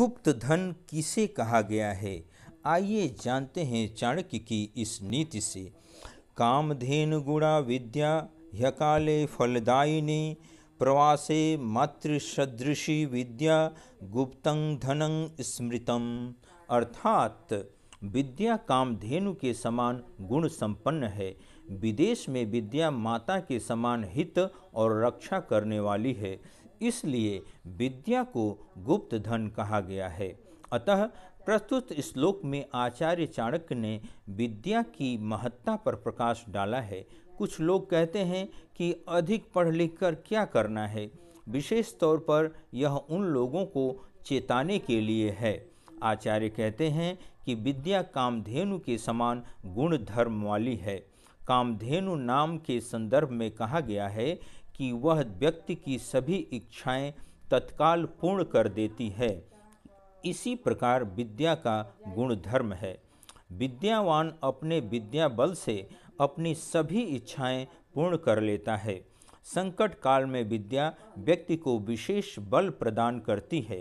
गुप्त धन किसे कहा गया है आइए जानते हैं चाणक्य की इस नीति से कामधेन गुणा विद्या ह्यकाले फलदायिनी प्रवासे मातृसदृशी विद्या गुप्तं धनं स्मृतम अर्थात विद्या कामधेनु के समान गुण संपन्न है विदेश में विद्या माता के समान हित और रक्षा करने वाली है इसलिए विद्या को गुप्त धन कहा गया है अतः प्रस्तुत श्लोक में आचार्य चाणक्य ने विद्या की महत्ता पर प्रकाश डाला है कुछ लोग कहते हैं कि अधिक पढ़ लिख कर क्या करना है विशेष तौर पर यह उन लोगों को चेताने के लिए है आचार्य कहते हैं कि विद्या कामधेनु के समान गुण धर्म वाली है कामधेनु नाम के संदर्भ में कहा गया है कि वह व्यक्ति की सभी इच्छाएं तत्काल पूर्ण कर देती है इसी प्रकार विद्या का गुण धर्म है विद्यावान अपने विद्या बल से अपनी सभी इच्छाएं पूर्ण कर लेता है संकट काल में विद्या व्यक्ति को विशेष बल प्रदान करती है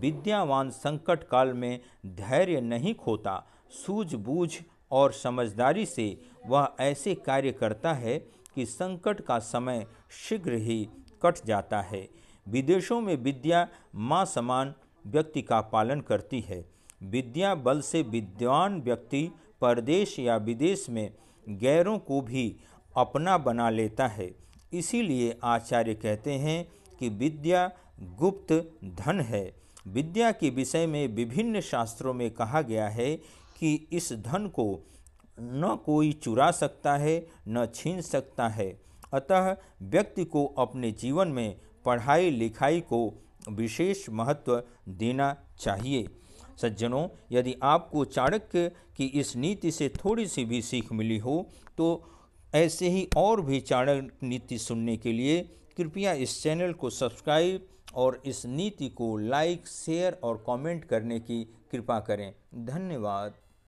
विद्यावान संकट काल में धैर्य नहीं खोता सूझबूझ और समझदारी से वह ऐसे कार्य करता है कि संकट का समय शीघ्र ही कट जाता है विदेशों में विद्या माँ समान व्यक्ति का पालन करती है विद्या बल से विद्वान व्यक्ति परदेश या विदेश में गैरों को भी अपना बना लेता है इसीलिए आचार्य कहते हैं कि विद्या गुप्त धन है विद्या के विषय में विभिन्न शास्त्रों में कहा गया है कि इस धन को न कोई चुरा सकता है न छीन सकता है अतः व्यक्ति को अपने जीवन में पढ़ाई लिखाई को विशेष महत्व देना चाहिए सज्जनों यदि आपको चाणक्य की इस नीति से थोड़ी सी भी सीख मिली हो तो ऐसे ही और भी चाणक नीति सुनने के लिए कृपया इस चैनल को सब्सक्राइब और इस नीति को लाइक शेयर और कमेंट करने की कृपा करें धन्यवाद